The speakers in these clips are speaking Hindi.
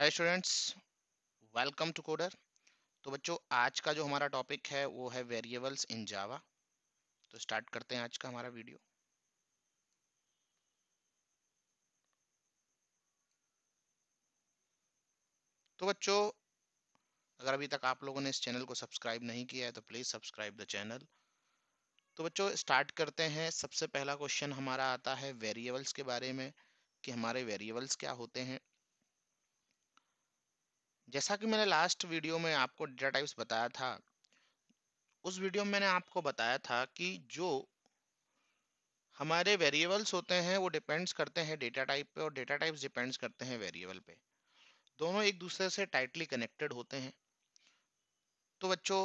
Hi students welcome to Coder तो बच्चों आज का जो हमारा टॉपिक है वो है वेरिएबल्स इन जावा तो स्टार्ट करते हैं आज का हमारा वीडियो तो बच्चों अगर अभी तक आप लोगों ने इस चैनल को सब्सक्राइब नहीं किया है तो प्लीज़ सब्सक्राइब द चैनल तो बच्चों स्टार्ट करते हैं सबसे पहला क्वेश्चन हमारा आता है वेरिएबल्स के बारे में कि हमारे वेरिएबल्स क्या होते हैं जैसा कि मैंने लास्ट वीडियो में आपको डेटा टाइप्स बताया था उस वीडियो में मैंने आपको बताया था कि जो हमारे वेरिएबल्स होते हैं वो डिपेंड्स करते हैं डेटा टाइप पे और डेटा टाइप्स डिपेंड्स करते हैं वेरिएबल पे दोनों एक दूसरे से टाइटली कनेक्टेड होते हैं तो बच्चों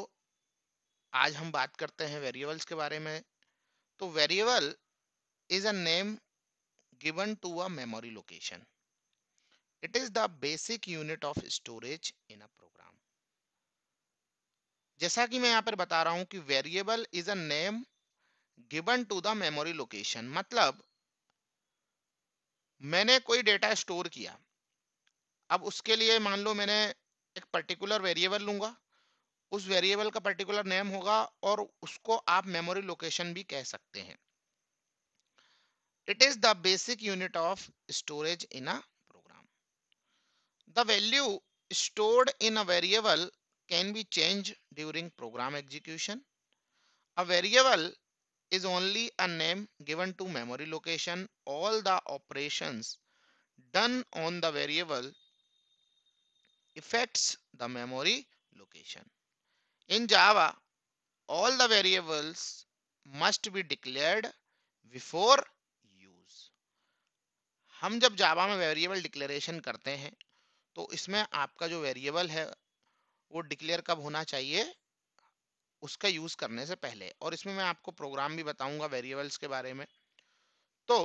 आज हम बात करते हैं वेरिएबल्स के बारे में तो variable is a name given to a memory location It is the basic unit of storage in a program. जैसा कि मैं यहां पर बता रहा हूं कि variable is a name given to the memory location मतलब मैंने कोई डेटा स्टोर किया अब उसके लिए मान लो मैंने एक पर्टिकुलर वेरिएबल लूंगा उस वेरिएबल का पर्टिकुलर नेम होगा और उसको आप मेमोरी लोकेशन भी कह सकते हैं it is the basic unit of storage in a the value stored in a variable can be changed during program execution. A variable is only a name given to memory location. All the operations done on the variable affects the memory location. In Java, all the variables must be declared before use. हम जब जावा में वेरिएबल डिक्लेरेशन करते हैं तो इसमें आपका जो वेरिएबल है वो डिक्लेयर कब होना चाहिए उसका यूज़ करने से पहले और इसमें मैं आपको प्रोग्राम भी बताऊंगा वेरिएबल्स के बारे में तो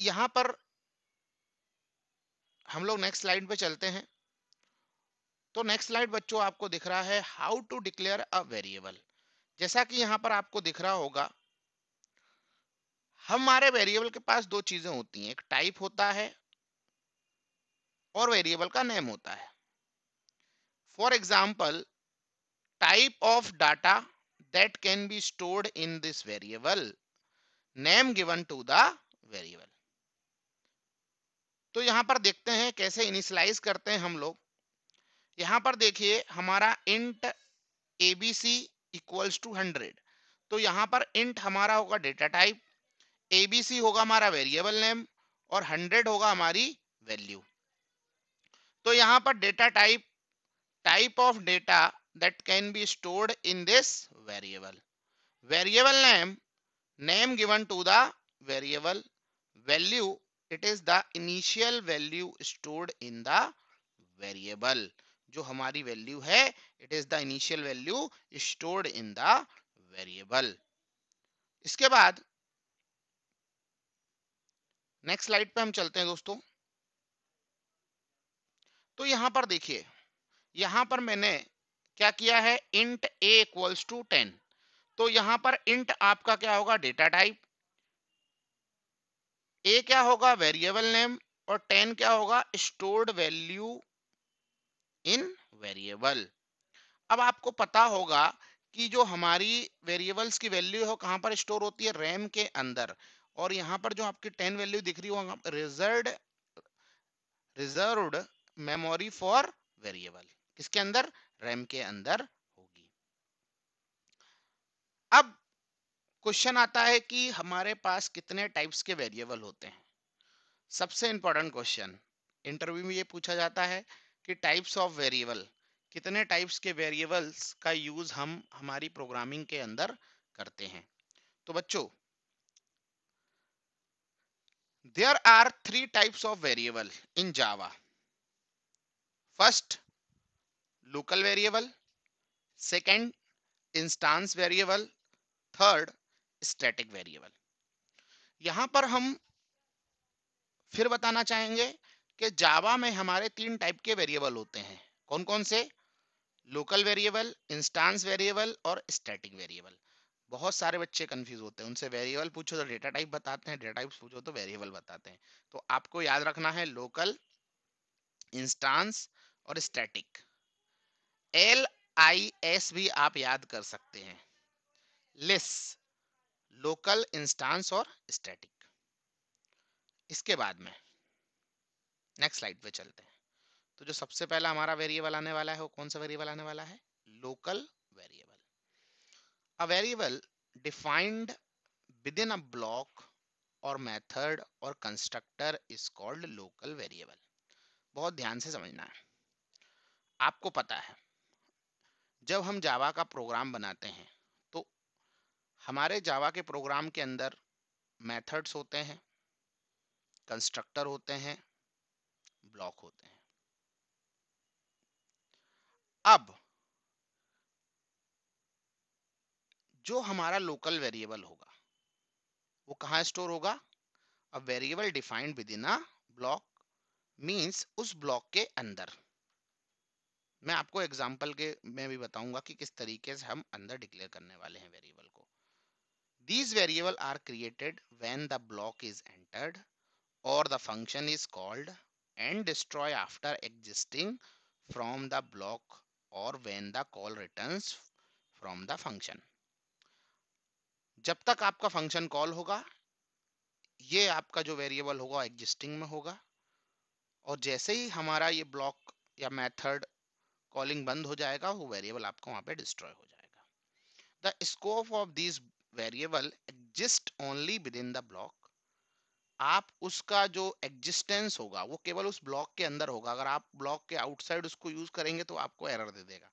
यहाँ पर हम लोग नेक्स्ट स्लाइड पे चलते हैं तो नेक्स्ट स्लाइड बच्चों आपको दिख रहा है how to declare a variable जैसा कि यहाँ पर आपको दिख रहा होगा हमारे वेरिएबल के पास दो चीज़ें होती हैं एक टाइप होता है और वेरिएबल का नेम होता है for example type of data that can be stored in this variable name given to the variable तो यहां पर देखते हैं कैसे इनिशलाइज करते हैं हम लोग यहां पर देखिए हमारा int C equals to hundred तो यहां पर इंट हमारा होगा डेटा टाइप एबीसी होगा हमारा वेरिएबल नेम और हंड्रेड होगा हमारी वैल्यू तो यहां पर data type type of data that can be stored in this variable variable name name given to the variable value it is the initial value stored in the variable जो हमारी वैल्यू है it is the initial value stored in the variable इसके बाद नेक्स्ट स्लाइड पे हम चलते हैं दोस्तों तो यहां पर देखिए यहां पर मैंने क्या किया है int A equals to ten तो यहां पर इंट आपका क्या होगा डेटा टाइप ए क्या होगा वेरिएबल नेम और टेन क्या होगा स्टोर्ड वैल्यू इन वेरिएबल अब आपको पता होगा कि जो हमारी वेरिएबल्स की वैल्यू है कहां पर स्टोर होती है रैम के अंदर और यहां पर जो आपकी टेन वैल्यू दिख रही हो reserve reserve memory for variable किसके अंदर रैम के अंदर होगी अब क्वेश्चन आता है कि हमारे पास कितने टाइप्स के वेरिएबल होते हैं सबसे इंपॉर्टेंट क्वेश्चन इंटरव्यू में ये पूछा जाता है कि टाइप्स ऑफ वेरिएबल कितने टाइप्स के वेरिएबल्स का यूज हम हमारी प्रोग्रामिंग के अंदर करते हैं तो बच्चों there are three types of variable in Java first local variable second instance variable third static variable यहां पर हम फिर बताना चाहेंगे कि जावा में हमारे तीन टाइप के वेरिएबल होते हैं कौन कौन से लोकल वेरिएबल इंस्टांस वेरिएबल और स्टैटिक वेरिएबल बहुत सारे बच्चे कंफ्यूज होते हैं उनसे वेरिएबल पूछो तो डेटा टाइप बताते हैं डेटा टाइप पूछो तो वेरिएबल बताते हैं तो आपको याद रखना है लोकल इंस्टांस और स्टैटिक एल आई एस भी आप याद कर सकते हैं लिस लोकल इंस्टांस और स्टैटिक इसके बाद में नेक्स्ट स्लाइड पे चलते हैं तो जो सबसे पहला हमारा वेरिएबल आने वाला है वो कौन सा वेरिएबल आने वाला है local variable a variable defined within a block और मेथड और constructor is called local variable बहुत ध्यान से समझना है आपको पता है जब हम जावा का प्रोग्राम बनाते हैं तो हमारे जावा के प्रोग्राम के अंदर मेथड्स होते हैं कंस्ट्रक्टर होते हैं ब्लॉक होते हैं अब जो हमारा लोकल वेरिएबल होगा वो कहाँ स्टोर होगा a variable defined within a block means उस ब्लॉक के अंदर मैं आपको एग्जाम्पल के मैं भी बताऊंगा कि किस तरीके से हम अंदर डिक्लेयर करने वाले हैं वेरिएबल को these variable are created when the block is entered और the function is called and destroy after existing from the block और when the call return from the function जब तक आपका फंक्शन कॉल होगा ये आपका जो वेरिएबल होगा एग्जिस्टिंग में होगा और जैसे ही हमारा ये ब्लॉक या मेथड कॉलिंग बंद हो जाएगा वो वेरिएबल आपका वहां पे डिस्ट्रॉय हो जाएगा the scope of this variable exist only within the block आप उसका जो एग्जिस्टेंस होगा वो केवल उस ब्लॉक के अंदर होगा अगर आप ब्लॉक के आउटसाइड उसको यूज करेंगे तो आपको एरर दे देगा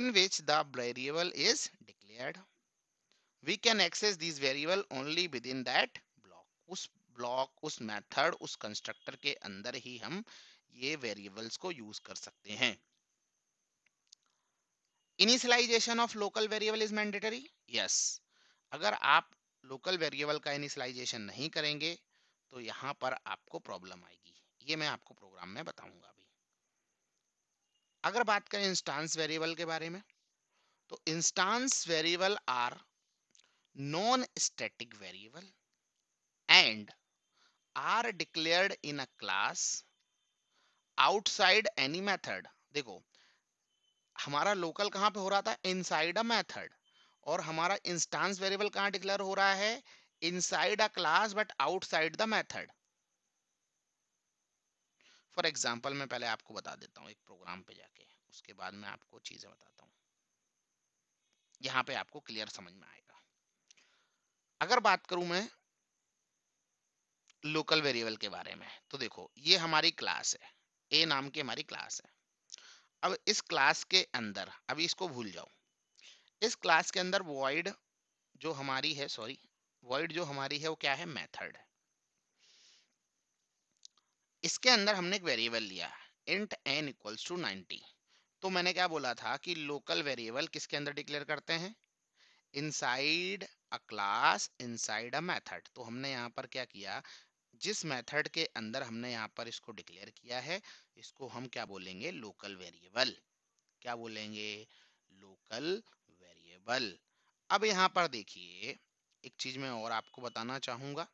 in which the variable is declared we can access this variable only within that block उस ब्लॉक उस मेथड उस कंस्ट्रक्टर के अंदर ही हम ये वेरिएबल्स को यूज कर सकते हैं initialization of local variable is mandatory yes अगर आप लोकल वेरिएबल का इनिशियलाइजेशन नहीं करेंगे तो यहां पर आपको प्रॉब्लम आएगी ये मैं आपको प्रोग्राम में बताऊंगा अभी अगर बात करें इंस्टांस वेरिएबल के बारे में तो instance variable are non static variable and are declared in a class outside any method देखो हमारा लोकल कहां पे हो रहा था इनसाइड अ मेथड और हमारा इंस्टांस वेरिएबल कहां डिक्लेयर हो रहा है inside a class but outside the method for example मैं पहले आपको बता देता हूँ एक प्रोग्राम पे जाके उसके बाद मैं आपको चीजें बताता हूँ यहाँ पे आपको क्लियर समझ में आएगा अगर बात करूं मैं लोकल वेरिएबल के बारे में तो देखो ये हमारी क्लास है ए नाम की हमारी क्लास है अब इस क्लास के अंदर अभी इसको भूल जाओ इस क्लास के अंदर वॉइड जो हमारी है सॉरी वॉइड जो हमारी है वो क्या है मेथड इसके अंदर हमने एक वेरिएबल लिया int N equals to ninety तो मैंने क्या बोला था कि लोकल वेरिएबल किसके अंदर डिक्लेयर करते हैं inside a class inside a method तो हमने यहाँ पर क्या किया जिस मेथड के अंदर हमने यहाँ पर इसको डिक्लेयर किया है इसको हम क्या बोलेंगे लोकल वेरिएबल क्या बोलेंगे लोकल वेरिएबल अब यहाँ पर देखिए एक चीज मैं और आपको बताना चाहूंगा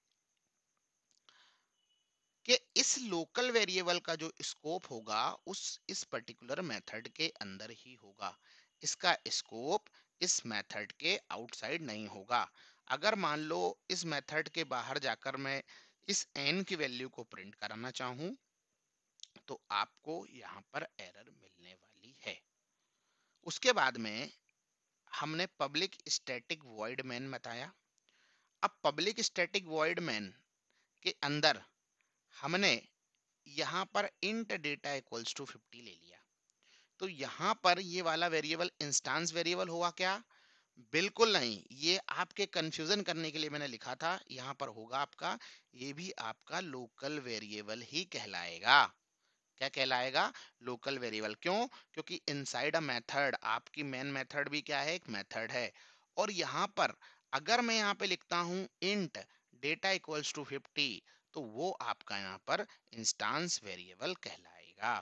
कि इस लोकल वेरिएबल का जो स्कोप होगा उस इस पर्टिकुलर मेथड के अंदर ही होगा इसका स्कोप इस मेथड के आउटसाइड नहीं होगा अगर मान लो इस मेथड के बाहर जाकर मैं इस एन की वैल्यू को प्रिंट कराना चाहूं तो आपको यहां पर एरर मिलने वाली है उसके बाद में हमने पब्लिक स्टैटिक वॉइड मैन बताया अब पब्लिक स्टैटिक वॉइड मैन के अंदर हमने यहां पर इंट डेटा इक्वल्स टू 50 ले लिया तो यहां पर ये वाला वेरिएबल इंस्टांस वेरिएबल हुआ क्या बिल्कुल नहीं ये आपके कंफ्यूजन करने के लिए मैंने लिखा था यहाँ पर होगा आपका ये भी आपका लोकल वेरिएबल ही कहलाएगा क्या कहलाएगा लोकल वेरिएबल क्यों क्योंकि इनसाइड अ मेथड आपकी मेन मेथड भी क्या है एक मेथड है और यहाँ पर अगर मैं यहाँ पे लिखता हूँ int data equals to fifty तो वो आपका यहाँ पर इंस्टांस वेरिएबल कहलाएगा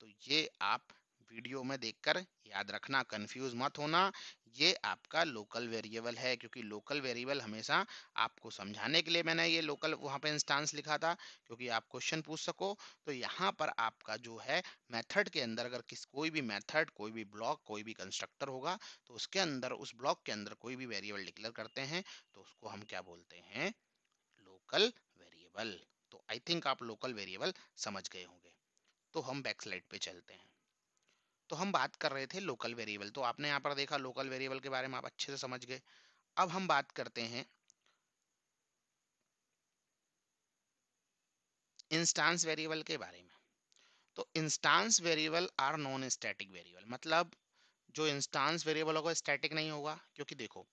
तो ये आप वीडियो में देखकर याद रखना कंफ्यूज मत होना ये आपका लोकल वेरिएबल है क्योंकि लोकल वेरिएबल हमेशा आपको समझाने के लिए मैंने ये लोकल वहाँ पे इंस्टांस लिखा था क्योंकि आप क्वेश्चन पूछ सको तो यहाँ पर आपका जो है मेथड के अंदर अगर किस कोई भी मेथड कोई भी ब्लॉक कोई भी कंस्ट्रक्टर होगा तो उसके अंदर उस ब्लॉक के अंदर कोई भी वेरिएबल डिक्लेयर करते हैं तो उसको हम क्या बोलते हैं लोकल वेरिएबल तो आई थिंक आप लोकल वेरिएबल समझ गए होंगे तो हम बैक स्लाइड पे चलते हैं तो हम बात कर रहे थे लोकल वेरिएबल तो आपने यहाँ पर देखा लोकल वेरिएबल के बारे में आप अच्छे से समझ गए अब हम बात करते हैं इंस्टांस वेरिएबल के बारे में तो instance variable are non static variable मतलब जो इंस्टांस वेरिएबल होगा स्टैटिक नहीं होगा क्योंकि देखो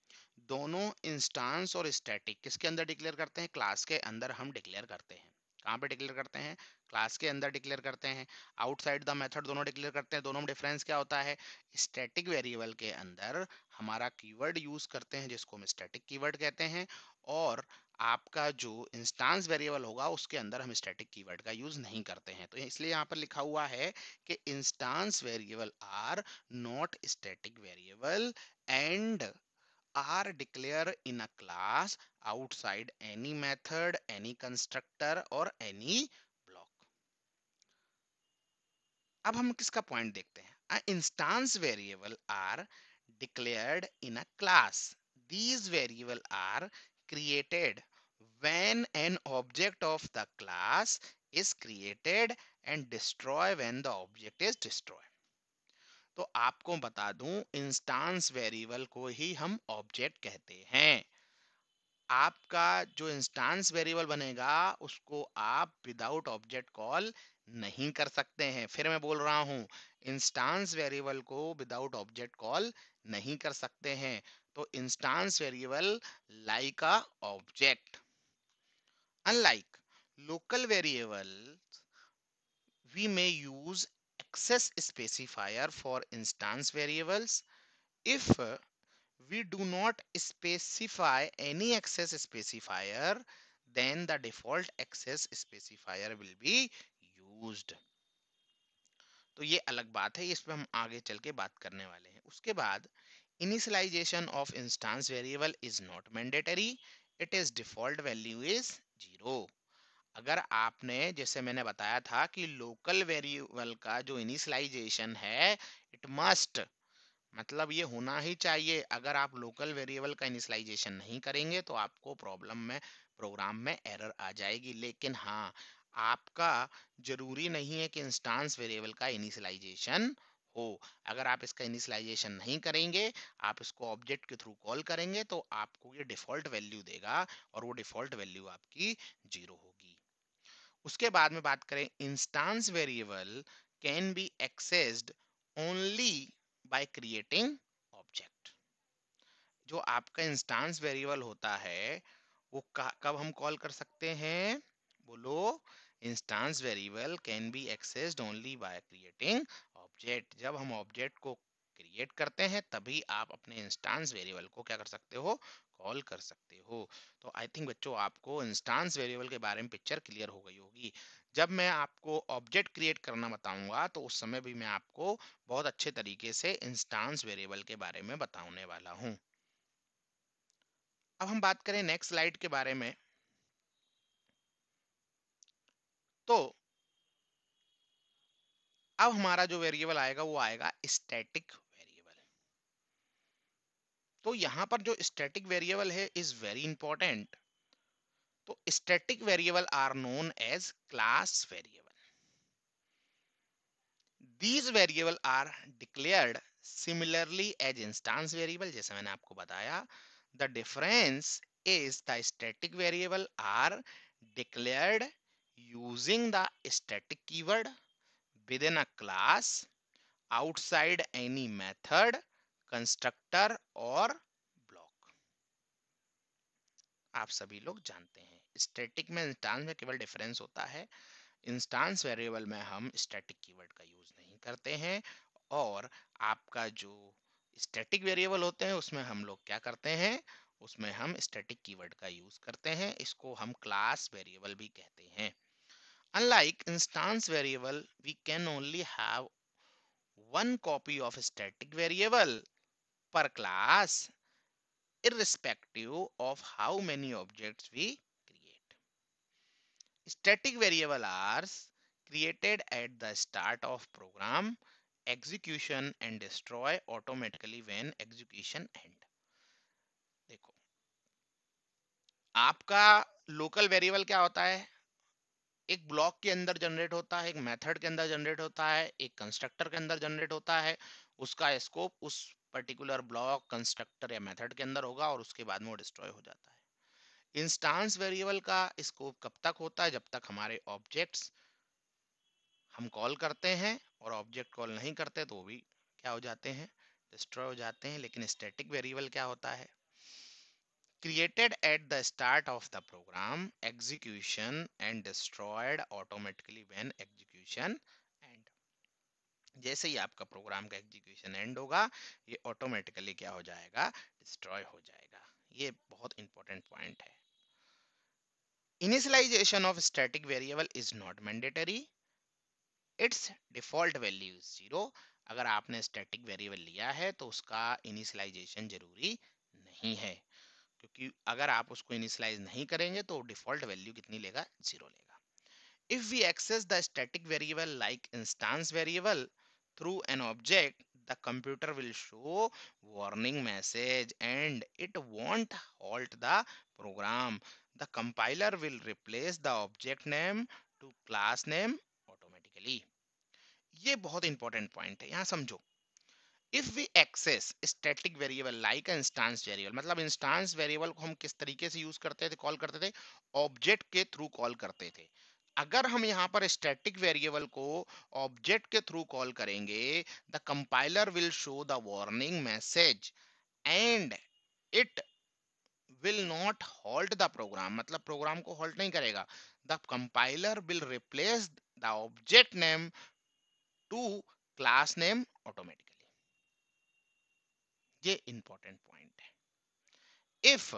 दोनों इंस्टांस और स्टैटिक किसके अंदर डिक्लेयर करते हैं क्लास के अंदर हम डिक्लेयर करते हैं कहाँ पे डिक्लेयर करते हैं क्लास के अंदर डिक्लेयर करते हैं आउटसाइड द मेथड दोनों डिक्लेयर करते हैं दोनों में डिफरेंस क्या होता है स्टैटिक वेरिएबल के अंदर हमारा कीवर्ड यूज करते हैं जिसको हम स्टैटिक कीवर्ड कहते हैं और आपका जो इंस्टांस वेरिएबल होगा उसके अंदर हम स्टैटिक कीवर्ड का यूज नहीं करते हैं तो इसलिए यहाँ पर लिखा हुआ है कि instance variable are not static variable and are declare in a class outside any method any constructor और एनी ब्लॉक अब हम किसका पॉइंट देखते हैं instance variable are declared in a class these variable are created when an object of the class is created and destroy when the object is destroy तो आपको बता दूं इंस्टांस वेरिएबल को ही हम ऑब्जेक्ट कहते हैं आपका जो इंस्टांस वेरिएबल बनेगा उसको आप विदाउट ऑब्जेक्ट कॉल नहीं कर सकते हैं फिर मैं बोल रहा हूं इंस्टांस वेरिएबल को विदाउट ऑब्जेक्ट कॉल नहीं कर सकते हैं तो instance variable like a object unlike local variable we may use access specifier for instance variables if we do not specify any access specifier then the default access specifier will be used तो ये अलग बात है इस पर हम आगे चल के बात करने वाले हैं उसके बाद initialization of instance variable is not mandatory it is default value is zero अगर आपने जैसे मैंने बताया था कि लोकल वेरिएबल का जो इनिशलाइजेशन है इट मस्ट मतलब ये होना ही चाहिए अगर आप लोकल वेरिएबल का इनिशलाइजेशन नहीं करेंगे तो आपको प्रॉब्लम में प्रोग्राम में एरर आ जाएगी लेकिन हाँ आपका जरूरी नहीं है कि इंस्टांस वेरिएबल का इनिशलाइजेशन हो अगर आप इसका इनिशियलाइजेशन नहीं करेंगे आप इसको ऑब्जेक्ट के थ्रू कॉल करेंगे तो आपको ये डिफॉल्ट वैल्यू देगा और वो डिफॉल्ट वैल्यू आपकी जीरो होगी उसके बाद में बात करें instance variable can be accessed only by creating object जो आपका इंस्टांस वेरिएबल होता है वो कब हम कॉल कर सकते हैं बोलो instance variable can be accessed only by creating object जब हम ऑब्जेक्ट को क्रिएट करते हैं तभी आप अपने इंस्टांस वेरिएबल को क्या कर सकते हो कॉल कर सकते हो तो आई थिंक बच्चों आपको इंस्टांस वेरिएबल के बारे में पिक्चर क्लियर हो गई होगी जब मैं आपको ऑब्जेक्ट क्रिएट करना बताऊंगा तो उस समय भी मैं आपको बहुत अच्छे तरीके से इंस्टांस वेरिएबल के बारे में बताने वाला हूँ अब हम बात करें नेक्स्ट स्लाइड के बारे में तो अब हमारा जो वेरिएबल आएगा वो आएगा स्टैटिक तो यहां पर जो स्टैटिक वेरिएबल है इज वेरी इंपॉर्टेंट तो static variable are known as class variable these variable are declared similarly as instance variable जैसे मैंने आपको बताया the difference is the static variable are declared using the static keyword within a class outside any method constructor और ब्लॉक आप सभी लोग जानते हैं स्टैटिक में इंस्टांस में केवल डिफरेंस होता है इंस्टांस वेरिएबल में हम स्टैटिक कीवर्ड का यूज नहीं करते हैं और आपका जो स्टैटिक वेरिएबल होते हैं उसमें हम लोग क्या करते हैं उसमें हम स्टैटिक कीवर्ड का यूज करते हैं इसको हम क्लास वेरिएबल भी कहते हैं unlike instance variable we can only have one copy of static variable per class irrespective of how many objects we create. Static variable are created at the start of program execution and destroy automatically when execution end. dekho aapka local variable kya hota hai एक ब्लॉक के अंदर जनरेट होता है एक मेथड के अंदर जनरेट होता है एक कंस्ट्रक्टर के अंदर जनरेट होता है उसका स्कोप उस पर्टिकुलर ब्लॉक कंस्ट्रक्टर या मेथड के अंदर होगा और उसके बाद में वो डिस्ट्रॉय हो जाता है इंस्टांस वेरिएबल का स्कोप कब तक होता है जब तक हमारे ऑब्जेक्ट्स हम कॉल करते हैं और ऑब्जेक्ट कॉल नहीं करते तो भी क्या हो जाते हैं डिस्ट्रॉय हो जाते हैं लेकिन स्टेटिक वेरिएबल क्या होता है created at the start of the program execution and destroyed automatically when execution जैसे ही आपका प्रोग्राम का एग्जीक्यूशन एंड होगा ये ऑटोमेटिकली क्या हो जाएगा डिस्ट्रॉय हो जाएगा ये बहुत इंपॉर्टेंट पॉइंट है initialization of static variable is not mandatory it's default value zero अगर आपने स्टैटिक वेरिएबल लिया है तो उसका इनिशियलाइजेशन जरूरी नहीं है क्योंकि अगर आप उसको इनिशियलाइज नहीं करेंगे तो डिफॉल्ट वैल्यू कितनी लेगा जीरो लेगा if we access the static variable like instance variable through an object the computer will show warning message and it won't halt the program the compiler will replace the object name to class name automatically ये बहुत इंपॉर्टेंट पॉइंट है यहाँ समझो if we access static variable like instance variable matlab instance variable ko hum kis tarike se use karte the call karte the object ke through call karte the अगर हम यहाँ पर स्टैटिक वेरिएबल को ऑब्जेक्ट के थ्रू कॉल करेंगे the compiler will show the warning message and it will not halt the program मतलब प्रोग्राम को हॉल्ट नहीं करेगा the compiler will replace the object name to class name automatically ये इंपॉर्टेंट पॉइंट है if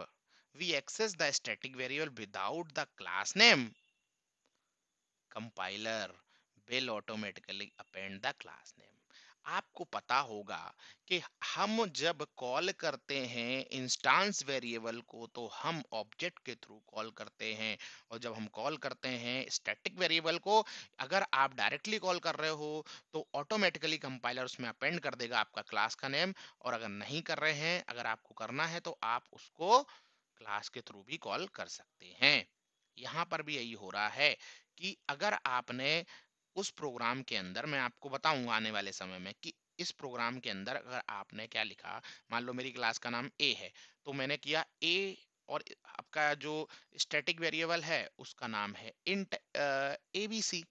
we access the static variable without the class name compiler will automatically append the class name आपको पता होगा कि हम जब कॉल करते हैं इंस्टांस वेरिएबल को तो हम ऑब्जेक्ट के थ्रू कॉल करते हैं और जब हम कॉल करते हैं स्टैटिक वेरिएबल को अगर आप डायरेक्टली कॉल कर रहे हो तो ऑटोमेटिकली कंपाइलर उसमें अपेंड कर देगा आपका क्लास का नेम और अगर नहीं कर रहे हैं अगर आपको करना है तो आप उसको क्लास के थ्रू भी कॉल कर सकते हैं यहाँ पर भी यही हो रहा है कि अगर आपने उस प्रोग्राम के अंदर मैं आपको बताऊंगा आने वाले समय में कि इस प्रोग्राम के अंदर अगर आपने क्या लिखा मान लो मेरी क्लास का नाम ए है तो मैंने किया ए और आपका जो स्टैटिक वेरिएबल है उसका नाम है इंट ए बी सी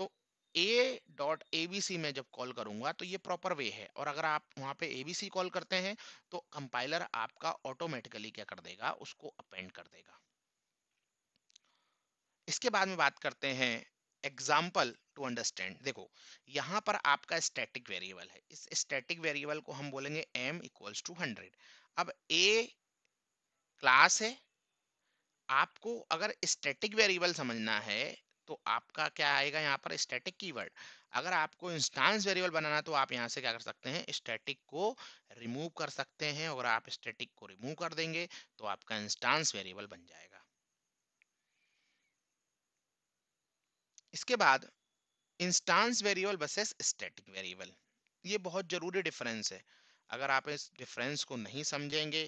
तो ए डॉट ए बी सी में जब कॉल करूंगा तो ये प्रॉपर वे है और अगर आप वहां पे ए बी सी कॉल करते हैं तो कंपाइलर आपका ऑटोमेटिकली क्या कर देगा उसको अपेंड कर देगा इसके बाद में बात करते हैं एग्जाम्पल टू अंडरस्टैंड देखो यहाँ पर आपका स्टैटिक वेरिएबल है इस स्टैटिक वेरिएबल को हम बोलेंगे एम इक्वल्स टू हंड्रेड अब ए क्लास है आपको अगर स्टैटिक वेरिएबल समझना है तो आपका क्या आएगा यहाँ पर स्टैटिक कीवर्ड अगर आपको इंस्टांस वेरिएबल बनाना तो आप यहाँ से क्या कर सकते हैं स्टैटिक को रिमूव कर सकते हैं और आप स्टैटिक को रिमूव कर देंगे तो आपका इंस्टांस वेरिएबल बन जाएगा इसके बाद instance variable versus static variable ये बहुत जरूरी डिफरेंस है अगर आप इस डिफरेंस को नहीं समझेंगे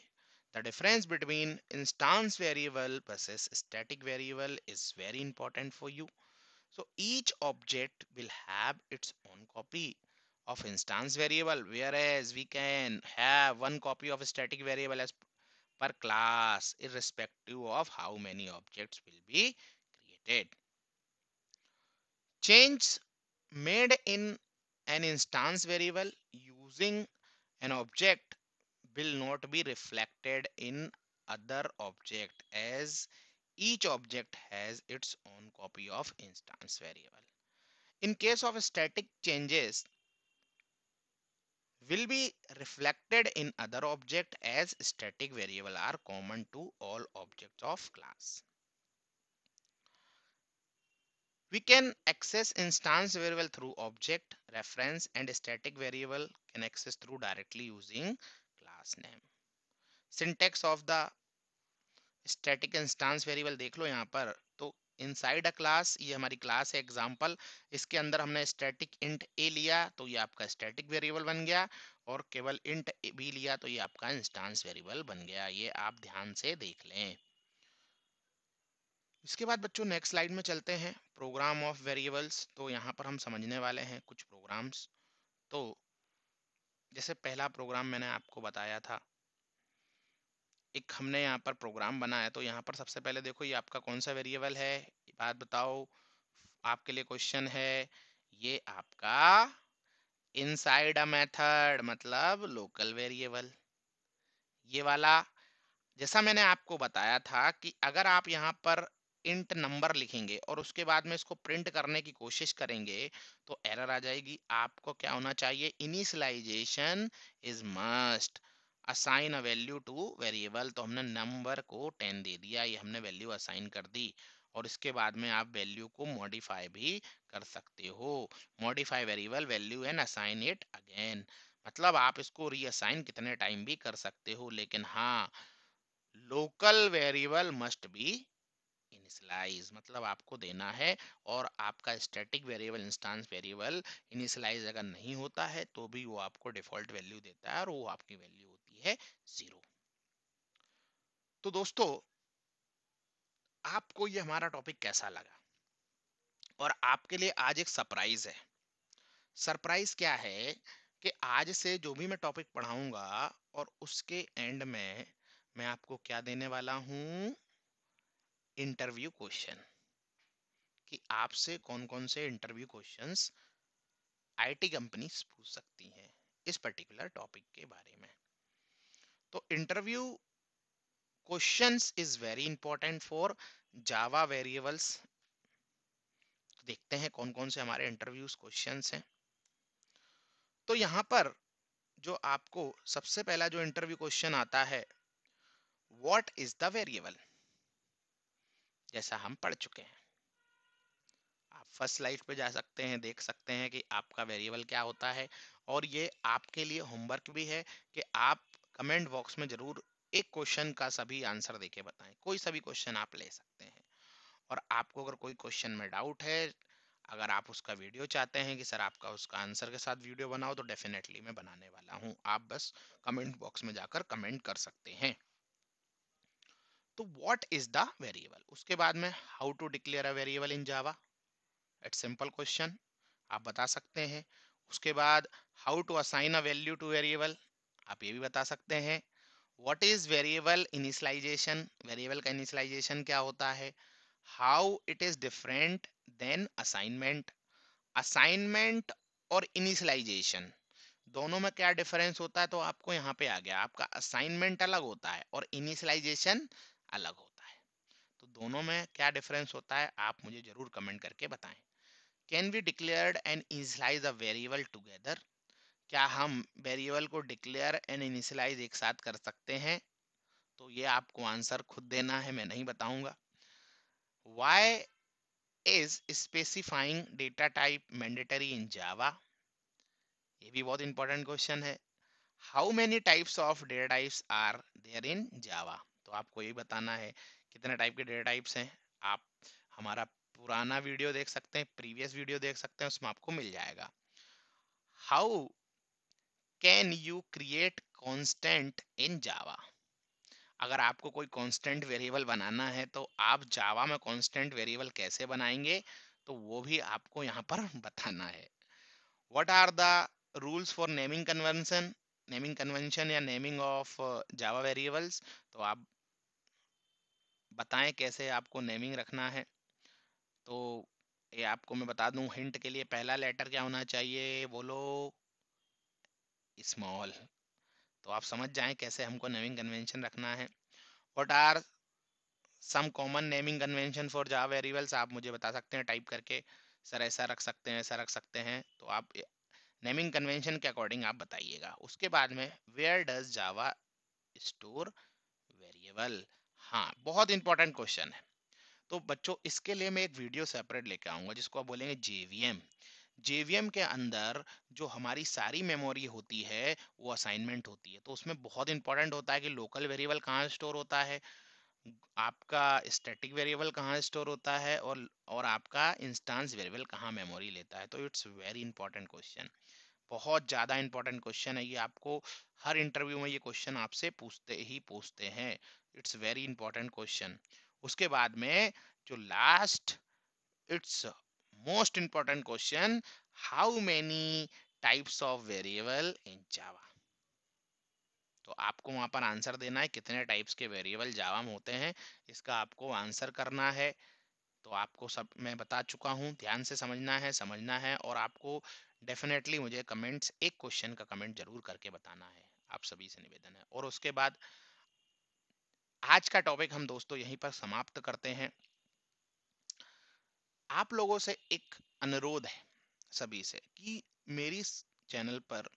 the difference between instance variable versus static variable is very important for you so each object will have its own copy of instance variable whereas we can have one copy of static variable as per class in of how many objects will be created change made in an instance variable using an object will not be reflected in other object as each object has its own copy of instance variable in case of static changes will be reflected in other object as static variable are common to all objects of class We can access instance variable through object, reference and static variable can access through directly using class name. Syntax of the static instance variable dekh lo yahan par to inside a class ye hamari class hai example iske andar humne static int a liya to ye aapka static variable ban gaya और केवल int b लिया तो ये आपका इंस्टांस वेरिएबल बन गया ये आप ध्यान से देख लें इसके बाद बच्चों नेक्स्ट स्लाइड में चलते हैं प्रोग्राम ऑफ वेरिएबल्स तो यहाँ पर हम समझने वाले हैं कुछ प्रोग्राम्स तो जैसे पहला प्रोग्राम मैंने आपको बताया था एक हमने यहाँ पर प्रोग्राम बनाया तो यहाँ पर सबसे पहले देखो ये आपका कौन सा वेरिएबल है बात बताओ आपके लिए क्वेश्चन है ये आपका इनसाइड अ मेथड मतलब लोकल वेरिएबल ये वाला जैसा मैंने आपको बताया था कि अगर आप यहाँ पर इंट नंबर लिखेंगे और उसके बाद में इसको प्रिंट करने की कोशिश करेंगे तो एरर आ जाएगी आपको क्या होना चाहिए initialization is must assign a value to variable तो हमने नंबर को टेन दे दिया ये हमने वैल्यू असाइन कर दी और इसके बाद में आप वैल्यू को मॉडिफाई भी कर सकते हो modify variable value and assign it again मतलब आप इसको रीअसाइन कितने टाइम भी कर सकते हो लेकिन हाँ local variable must be initialize मतलब आपको देना है और आपका static variable instance variable initialize अगर नहीं होता है तो भी वो आपको डिफॉल्ट वैल्यू देता है और वो आपकी वैल्यू होती है जीरो तो दोस्तों आपको ये हमारा टॉपिक कैसा लगा और आपके लिए आज एक सरप्राइज है सरप्राइज क्या है कि आज से जो भी मैं टॉपिक पढ़ाऊंगा और उसके एंड में मैं आपको क्या देने वाला हूँ इंटरव्यू क्वेश्चन कि आपसे कौन कौन से इंटरव्यू क्वेश्चंस आईटी कंपनीज पूछ सकती हैं इस पर्टिकुलर टॉपिक के बारे में तो interview questions is very important for Java variables देखते हैं कौन कौन से हमारे इंटरव्यूज क्वेश्चंस हैं तो यहाँ पर जो आपको सबसे पहला जो इंटरव्यू क्वेश्चन आता है वॉट इज द वेरिएबल जैसा हम पढ़ चुके हैं आप फर्स्ट स्लाइड पे जा सकते हैं देख सकते हैं कि आपका वेरिएबल क्या होता है और ये आपके लिए होमवर्क भी है कि आप कमेंट बॉक्स में ज़रूर एक क्वेश्चन का सभी आंसर देके बताएं कोई सभी क्वेश्चन आप ले सकते हैं और आपको अगर कोई क्वेश्चन में डाउट है अगर आप उसका वीडियो चाहते हैं कि सर आपका उसका आंसर के साथ वीडियो बनाओ तो डेफिनेटली मैं बनाने वाला हूँ आप बस कमेंट बॉक्स में जाकर कमेंट कर सकते हैं तो वॉट इज द वेरिएबल उसके बाद में how to declare a variable in Java it's simple question आप बता सकते हैं उसके बाद how to assign a value to variable आप ये भी बता सकते हैं what is variable initialization variable का इनिशलाइजेशन क्या होता है how it is different than assignment assignment और इनिशलाइजेशन दोनों में क्या डिफरेंस होता है तो आपको यहाँ पे आ गया आपका असाइनमेंट अलग होता है और इनिशलाइजेशन अलग होता है तो दोनों में क्या डिफरेंस होता है आप मुझे जरूर कमेंट करके बताएं can we declared and initialize a variable together क्या हम वेरिएबल को डिक्लेयर एंड इनिशलाइज एक साथ कर सकते हैं तो ये आपको आंसर खुद देना है मैं नहीं बताऊंगा why is specifying data type mandatory in Java ये भी बहुत इंपॉर्टेंट क्वेश्चन है how many types of data types are there in Java आपको ये बताना है कितने टाइप के डेटा टाइप्स हैं आप हमारा पुराना वीडियो देख सकते हैं प्रीवियस वीडियो देख सकते हैं उसमें आपको मिल जाएगा how can you create constant in Java अगर आपको कोई कॉन्स्टेंट वेरिएबल बनाना है तो आप जावा में कॉन्स्टेंट वेरिएबल कैसे बनाएंगे तो वो भी आपको यहाँ पर बताना है what are the rules for naming convention naming convention या नेमिंग ऑफ जावा वेरिएबल्स तो आप बताएं कैसे आपको नेमिंग रखना है तो ये आपको मैं बता दूं हिंट के लिए पहला लेटर क्या होना चाहिए बोलो स्मॉल तो आप समझ जाएं कैसे हमको नेमिंग कन्वेंशन रखना है what are some common naming convention for Java variables आप मुझे बता सकते हैं टाइप करके सर ऐसा रख सकते हैं ऐसा रख सकते हैं तो आप नेमिंग कन्वेंशन के अकॉर्डिंग आप बताइएगा उसके बाद में where does Java store variable हाँ बहुत इंपॉर्टेंट क्वेश्चन है तो बच्चों इसके लिए मैं एक वीडियो सेपरेट लेके आऊंगा जिसको आप बोलेंगे जेवीएम जेवीएम के अंदर जो हमारी सारी मेमोरी होती है वो असाइनमेंट होती है तो उसमें बहुत इंपॉर्टेंट होता है कि लोकल वेरिएबल कहाँ स्टोर होता है आपका स्टैटिक वेरिएबल कहाँ स्टोर होता है और और आपका इंस्टांस वेरिएबल कहाँ मेमोरी लेता है तो इट्स वेरी इंपॉर्टेंट क्वेश्चन बहुत ज़्यादा इंपॉर्टेंट क्वेश्चन है ये आपको हर इंटरव्यू में ये क्वेश्चन आपसे पूछते ही पूछते हैं इट्स वेरी इंपॉर्टेंट क्वेश्चन उसके बाद में जो last it's most important question how many types of variable in Java तो आपको वहां पर आंसर देना है कितने टाइप्स के वेरिएबल जावा में होते हैं इसका आपको आंसर करना है तो आपको सब मैं बता चुका हूं ध्यान से समझना है समझना है और आपको डेफिनेटली मुझे कमेंट्स एक क्वेश्चन का कमेंट जरूर करके बताना है आप सभी से निवेदन है और उसके बाद आज का टॉपिक हम दोस्तों यहीं पर समाप्त करते हैं आप लोगों से एक अनुरोध है सभी से कि मेरी चैनल पर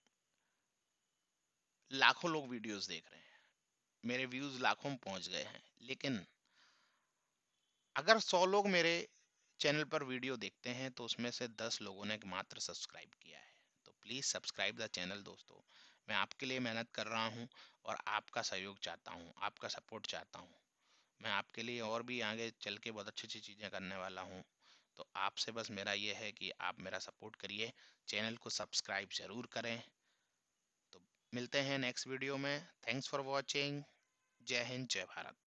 लाखों लोग वीडियोस देख रहे हैं मेरे व्यूज लाखों में पहुंच गए हैं लेकिन अगर सौ लोग मेरे चैनल पर वीडियो देखते हैं तो उसमें से दस लोगों ने मात्र सब्सक्राइब किया है तो प्लीज़ सब्सक्राइब द चैनल दोस्तों मैं आपके लिए मेहनत कर रहा हूँ और आपका सहयोग चाहता हूँ आपका सपोर्ट चाहता हूँ मैं आपके लिए और भी आगे चल के बहुत अच्छी अच्छी चीज़ें करने वाला हूँ तो आपसे बस मेरा ये है कि आप मेरा सपोर्ट करिए चैनल को सब्सक्राइब ज़रूर करें तो मिलते हैं नेक्स्ट वीडियो में थैंक्स फॉर वॉचिंग जय हिंद जय भारत